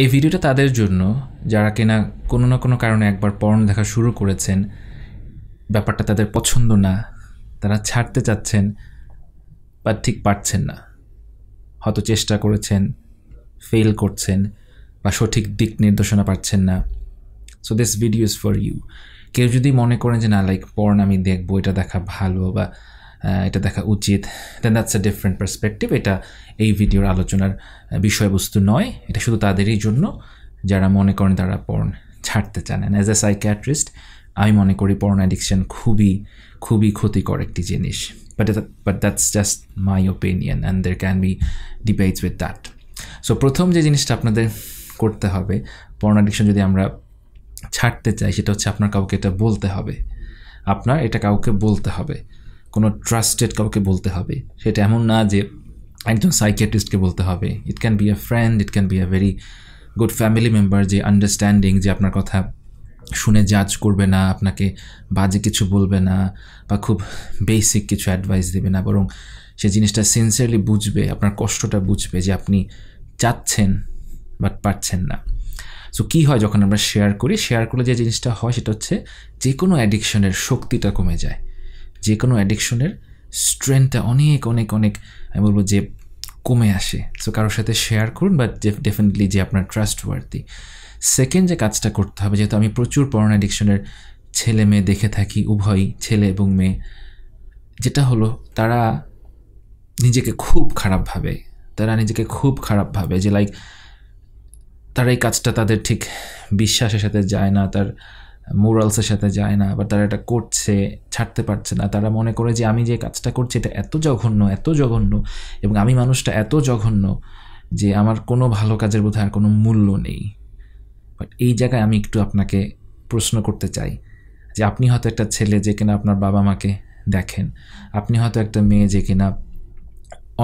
এই ভিডিওটা তাদের জন্য যারা কিনা কোনো না কোনো কারণে একবার পর্ন দেখা শুরু করেছেন ব্যাপারটা তাদের পছন্দ না তারা ছাড়তে চাচ্ছেন বা ঠিক পারছেন না হয়তো চেষ্টা করেছেন ফেল করছেন বা সঠিক দিক নির্দেশনা পাচ্ছেন না so this video is for you কেউ যদি মনে করেন যে না লাইক পর্ন আমি দেখবো এটা দেখা ভালো বা এটা দেখা উচিত then that's a different perspective এটা এই ভিডিওর আলোচনার বিষয়বস্তু নয় এটা শুধু তাদেরই জন্য যারা মনে করেন তারা পর্ন ছাড়তে চান অ্যাজ এ সাইকিয়াট্রিস্ট আমি মনে করি পর্ন অ্যাডিকশান খুবই খুবই ক্ষতিকর একটি জিনিস but but that's just my opinion and there can be debates with that so প্রথম যে জিনিসটা আপনাদের করতে হবে পর্ন অ্যাডিকশান যদি আমরা ছাড়তে চাই সেটা হচ্ছে আপনার কাউকে এটা বলতে হবে আপনার এটা কাউকে বলতে হবে কোনো ট্রাস্টেড কাউকে বলতে হবে সেটা এমন না যে একজন সাইকিয়াট্রিস্টকে বলতে হবে it can be a friend it can be a very good family member যে আন্ডারস্ট্যান্ডিং যে আপনার কথা শুনে জাজ করবে না আপনাকে বাজে কিছু বলবে না বা খুব বেসিক কিছু অ্যাডভাইস দেবে না বরং সে জিনিসটা সিনসিয়ারলি বুঝবে আপনার কষ্টটা বুঝবে যে আপনি চাচ্ছেন বাট পারছেন না সো কী হয় যখন আমরা শেয়ার করি শেয়ার করলে যে জিনিসটা হয় সেটা হচ্ছে যে কোনো অ্যাডিকশনের শক্তিটা কমে যায় যে কোনো অ্যাডিকশনের স্ট্রেংথটা অনেক অনেক অনেক আমি বলবো যে কমে আসে সো কারোর সাথে শেয়ার করুন বা ডেফিনেটলি যে আপনার ট্রাস্ট ওয়ার্দি সেকেন্ড যে কাজটা করতে হবে যেহেতু আমি প্রচুর পর্ন অ্যাডিকশনের ছেলে মেয়ে দেখে থাকি উভয়ই ছেলে এবং মেয়ে যেটা হলো তারা নিজেকে খুব খারাপ ভাবে তারা নিজেকে খুব খারাপ ভাবে যে লাইক তারা এই কাজটা তাদের ঠিক বিশ্বাসের সাথে যায় না তার মোরালসের সাথে যায় না বা তারা এটা করছে ছাড়তে পারছে না তারা মনে করে যে আমি যে কাজটা করছি এটা এত জঘন্য এত জঘন্য এবং আমি মানুষটা এত জঘন্য যে আমার কোনো ভালো কাজের বোধ আর কোনো মূল্য নেই বাট এই জায়গায় আমি একটু আপনাকে প্রশ্ন করতে চাই যে আপনি হয়তো একটা ছেলে যে কিনা আপনার বাবা মাকে দেখেন আপনি হয়তো একটা মেয়ে যে কিনা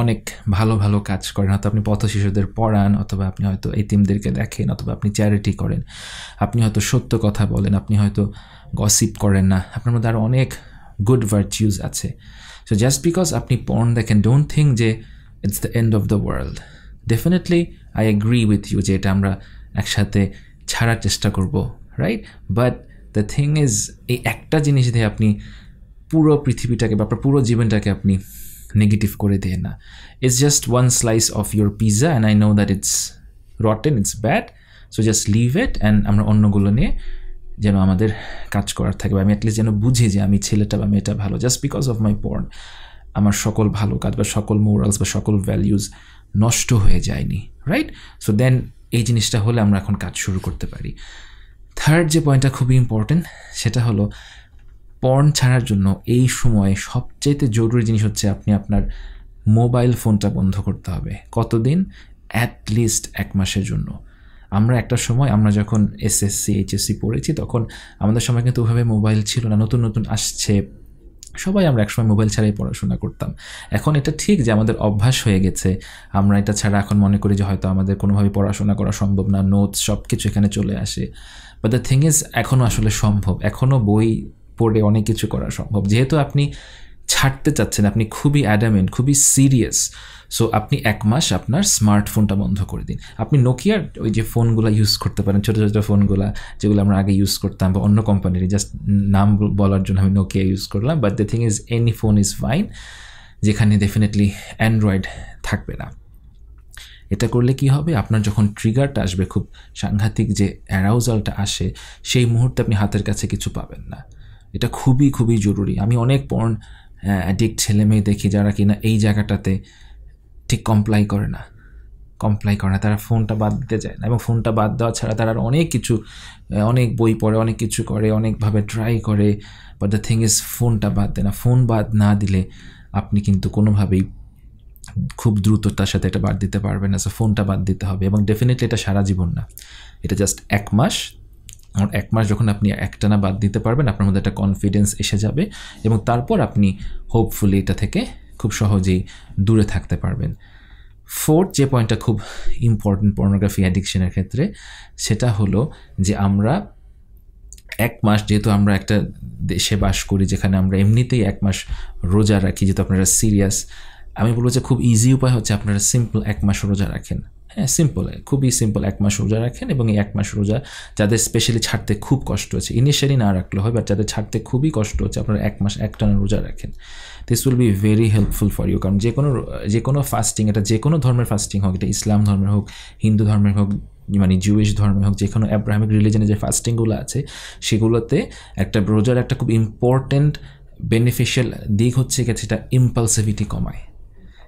অনেক ভালো ভালো কাজ করেন হয়তো আপনি পথ শিশুদের পড়ান অথবা আপনি হয়তো এতিমদেরকে দেখেন অথবা আপনি চ্যারিটি করেন আপনি হয়তো সত্য কথা বলেন আপনি হয়তো গসিপ করেন না আপনার মধ্যে আরও অনেক গুড ভার্চিউজ আছে সো জাস্ট বিকজ আপনি পর্ন দেখেন ডোন্ট থিঙ্ক যে it's the end of the world definitely I agree with you যে এটা আমরা একসাথে ছাড়ার চেষ্টা করব right but the thing is এই একটা জিনিস দিয়ে আপনি পুরো পৃথিবীটাকে বা পুরো জীবনটাকে আপনি নেগেটিভ করে দেয় না it's just one slice of your pizza and I know that it's rotten it's bad so just leave it and আমরা অন্যগুলো নিয়ে যেন আমাদের কাজ করার থাকে বা আমি অ্যাটলিস্ট যেন বুঝি যে আমি ছেলেটা বা মেয়েটা ভালো just because of my porn আমার সকল ভালো কাজ বা সকল মোরালস বা সকল ভ্যালিউজ নষ্ট হয়ে যায়নি রাইট সো দেন এই জিনিসটা হলে আমরা এখন কাজ শুরু করতে পারি থার্ড যে পয়েন্টটা খুবই ইম্পর্টেন্ট সেটা হলো পর্ন ছাড়ার জন্য এই সময়ে সবচাইতে জরুরি জিনিস হচ্ছে আপনি আপনার মোবাইল ফোনটা বন্ধ করতে হবে কতদিন অ্যাটলিস্ট এক মাসের জন্য আমরা একটা সময় আমরা যখন এসএসসি এইচএসসি পড়েছি তখন আমাদের সময় কিন্তু ওভাবে মোবাইল ছিল না নতুন নতুন আসছে সবাই আমরা একসময় মোবাইল ছাড়াই পড়াশোনা করতাম এখন এটা ঠিক যে আমাদের অভ্যাস হয়ে গেছে আমরা এটা ছাড়া এখন মনে করি যে হয়তো আমাদের কোনোভাবে পড়াশোনা করা সম্ভব না নোটস সব কিছু এখানে চলে আসে বাট দ্য থিং ইজ এখনও আসলে সম্ভব এখনও বই পড়ে অনেক কিছু করা সম্ভব যেহেতু আপনি ছাড়তে চাচ্ছেন আপনি খুবই অ্যাডামেন্ট খুবই সিরিয়াস সো আপনি এক মাস আপনার স্মার্টফোনটা বন্ধ করে দিন আপনি নোকিয়ার ওই যে ফোনগুলো ইউজ করতে পারেন ছোটো ছোটো ফোনগুলো যেগুলো আমরা আগে ইউজ করতাম বা অন্য কোম্পানির জাস্ট নাম বলার জন্য আমি নোকিয়া ইউজ করলাম but the thing is any phone is fine যেখানে ডেফিনেটলি অ্যান্ড্রয়েড থাকবে না এটা করলে কি হবে আপনার যখন ট্রিগারটা আসবে খুব সাংঘাতিক যে অ্যারাউজালটা আসে সেই মুহূর্তে আপনি হাতের কাছে কিছু পাবেন না এটা খুবই খুবই জরুরি আমি অনেক পর্ন অ্যাডিক্ট ছেলে মেয়ে দেখি যারা কিনা এই জায়গাটাতে ঠিক কমপ্লাই করে না কমপ্লাই করে না তারা ফোনটা বাদ দিতে চায় না এবং ফোনটা বাদ দেওয়া ছাড়া তারা অনেক কিছু অনেক বই পড়ে অনেক কিছু করে অনেকভাবে ট্রাই করে বাট দ্য থিং ইজ ফোনটা বাদ দেয় না ফোন বাদ না দিলে আপনি কিন্তু কোনোভাবেই খুব দ্রুততার সাথে এটা বাদ দিতে পারবেন না সো ফোনটা বাদ দিতে হবে এবং ডেফিনেটলি এটা সারা জীবন না এটা জাস্ট এক মাস আর এক মাস যখন আপনি একটানা বাদ দিতে পারবেন আপনার মধ্যে একটা কনফিডেন্স এসে যাবে এবং তারপর আপনি হোপফুলি এটা থেকে খুব সহজেই দূরে থাকতে পারবেন ফোর্থ যে পয়েন্টটা খুব ইম্পর্টেন্ট পর্নোগ্রাফি অ্যাডিকশনের ক্ষেত্রে সেটা হলো যে আমরা এক মাস যেহেতু আমরা একটা দেশে বাস করি যেখানে আমরা এমনিতেই এক মাস রোজা রাখি যেহেতু আপনারা সিরিয়াস আমি বলবো যে খুব ইজি উপায় হচ্ছে আপনারা সিম্পল এক মাস রোজা রাখেন হ্যাঁ সিম্পল খুবই সিম্পল এক মাস রোজা রাখেন এবং এই এক মাস রোজা যাদের স্পেশালি ছাড়তে খুব কষ্ট হচ্ছে ইনিশিয়ালি না রাখলে হয় বাট যাদের ছাড়তে খুবই কষ্ট হচ্ছে আপনারা এক মাস একটানা রোজা রাখেন this will be very helpful for you কারণ যে কোনো যে কোনো ফাস্টিং এটা যে কোনো ধর্মের ফাস্টিং হোক এটা ইসলাম ধর্মের হোক হিন্দু ধর্মের হোক মানে জুয়েশ ধর্মে হোক যে কোনো অ্যাব্রাহামিক রিলিজনে যে ফাস্টিংগুলো আছে সেগুলোতে একটা রোজার একটা খুব ইম্পর্ট্যান্ট বেনিফিশিয়াল দিক হচ্ছে সেটা ইম্পালসিভিটি কমায়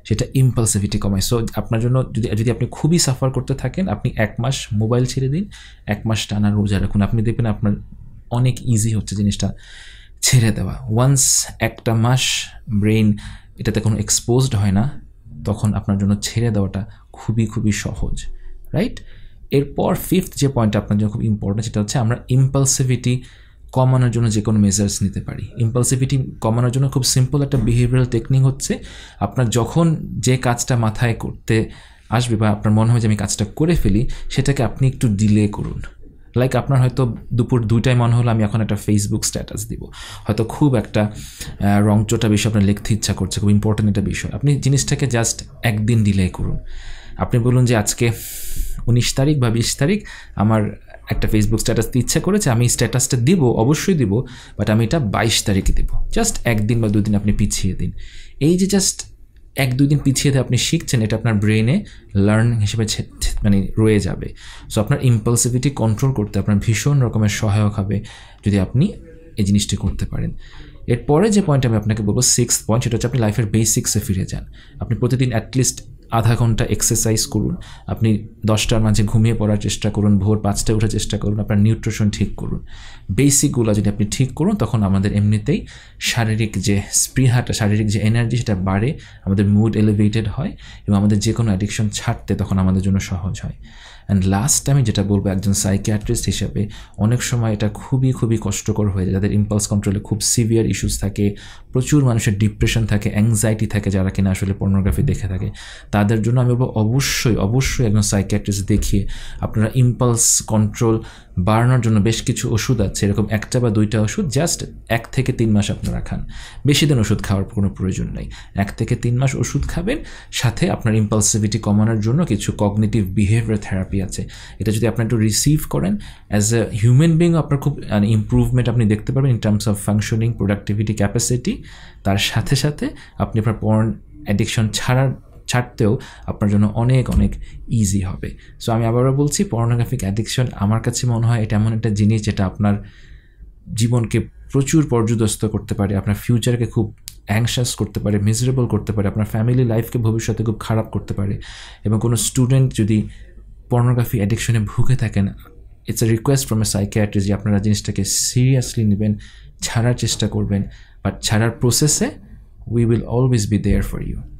সেটা ইম্পালসিভিটি কমায় সো আপনার জন্য যদি যদি আপনি খুবই সাফার করতে থাকেন আপনি এক মাস মোবাইল ছেড়ে দিন এক মাস টানা রোজা রাখুন আপনি দেখবেন আপনার অনেক ইজি হচ্ছে জিনিসটা ছেড়ে দেওয়া ওয়ান্স একটা মাস ব্রেন এটাতে কোনো এক্সপোজড হয় না তখন আপনার জন্য ছেড়ে দেওয়াটা খুবই খুবই সহজ রাইট এরপর ফিফথ যে পয়েন্ট আপনার জন্য খুব ইম্পর্টেন্ট সেটা হচ্ছে আমরা ইম্পালসিভিটি কমানোর জন্য যে কোনো মেজার্স নিতে পারি ইম্পালসিভিটি কমানোর জন্য খুব সিম্পল একটা বিহেভিয়ারাল টেকনিক হচ্ছে আপনার যখন যে কাজটা মাথায় করতে আসবে বা আপনার মনে হয় যে আমি কাজটা করে ফেলি সেটাকে আপনি একটু ডিলে করুন লাইক আপনার হয়তো দুপুর দুইটায় মনে হলো আমি এখন একটা ফেসবুক স্ট্যাটাস দিব হয়তো খুব একটা রংচটা বিষয় আপনার লিখতে ইচ্ছা করছে খুব ইম্পর্ট্যান্ট একটা বিষয় আপনি জিনিসটাকে জাস্ট একদিন ডিলে করুন আপনি বলুন যে আজকে উনিশ তারিখ বা বিশ তারিখ আমার একটা ফেসবুক স্ট্যাটাস দিতে ইচ্ছা করেছে আমি স্ট্যাটাসটা দিব অবশ্যই দিব বাট আমি এটা বাইশ তারিখে দিব জাস্ট একদিন বা দুদিন আপনি পিছিয়ে দিন এই যে জাস্ট এক দুই দিন পিছিয়ে দিয়ে আপনি শিখছেন এটা আপনার ব্রেনে লার্নিং হিসেবে মানে রয়ে যাবে সো আপনার ইম্পালসিভিটি কন্ট্রোল করতে আপনার ভীষণ রকমের সহায়ক হবে যদি আপনি এই জিনিসটি করতে পারেন এরপরে যে পয়েন্ট আমি আপনাকে বলবো সিক্স পয়েন্ট সেটা হচ্ছে আপনি লাইফের বেসিক্সে ফিরে যান আপনি প্রতিদিন অ্যাটলিস্ট আধা ঘন্টা এক্সারসাইজ করুন আপনি দশটার মাঝে ঘুমিয়ে পড়ার চেষ্টা করুন ভোর পাঁচটায় ওঠার চেষ্টা করুন আপনার নিউট্রিশন ঠিক করুন বেসিকগুলো যদি আপনি ঠিক করুন তখন আমাদের এমনিতেই শারীরিক যে স্পৃহাটা শারীরিক যে এনার্জি সেটা বাড়ে আমাদের মুড এলিভেটেড হয় এবং আমাদের যে কোনো অ্যাডিকশন ছাড়তে তখন আমাদের জন্য সহজ হয় অ্যান্ড লাস্ট আমি যেটা বলবো একজন সাইকিয়াট্রিস্ট হিসাবে অনেক সময় এটা খুবই খুবই কষ্টকর হয়ে যায় যাদের ইম্পালস কন্ট্রোলে খুব সিভিয়ার ইস্যুস থাকে প্রচুর মানুষের ডিপ্রেশন থাকে অ্যাংজাইটি থাকে যারা কিনা আসলে পর্নোগ্রাফি দেখে থাকে তাদের জন্য আমি বলবো অবশ্যই অবশ্যই একজন সাইকিয়াট্রিস্ট দেখিয়ে আপনারা ইম্পালস কন্ট্রোল বাড়ানোর জন্য বেশ কিছু ওষুধ আছে এরকম একটা বা দুইটা ওষুধ জাস্ট এক থেকে তিন মাস আপনারা খান বেশি দিন ওষুধ খাওয়ার কোনো প্রয়োজন নেই এক থেকে তিন মাস ওষুধ খাবেন সাথে আপনার ইম্পালসিভিটি কমানোর জন্য কিছু কগনেটিভ বিহেভিয়ার থেরাপি আছে এটা যদি আপনার একটু রিসিভ করেন অ্যাজ এ হিউম্যান বিং আপনার খুব ইম্প্রুভমেন্ট মানে আপনি দেখতে পাবেন in terms of functioning productivity capacity তার সাথে সাথে আপনি আপনার পর্ন অ্যাডিকশন ছাড়ার ছাড়তেও আপনার জন্য অনেক অনেক ইজি হবে সো আমি আবারও বলছি পর্নোগ্রাফিক অ্যাডিকশন আমার কাছে মনে হয় এটা এমন একটা জিনিস যেটা আপনার জীবনকে প্রচুর পর্যদস্ত করতে পারে আপনার ফিউচারকে খুব অ্যাংশাস করতে পারে মিজারেবল করতে পারে আপনার ফ্যামিলি লাইফকে ভবিষ্যতে খুব খারাপ করতে পারে এবং কোনো স্টুডেন্ট যদি পর্নোগ্রাফি অ্যাডিকশনে ভুগে থাকেন it's a request from a psychiatry যে আপনারা জিনিসটাকে সিরিয়াসলি নেবেন ছাড়ার চেষ্টা করবেন বাট ছাড়ার প্রসেসে we will always be there for you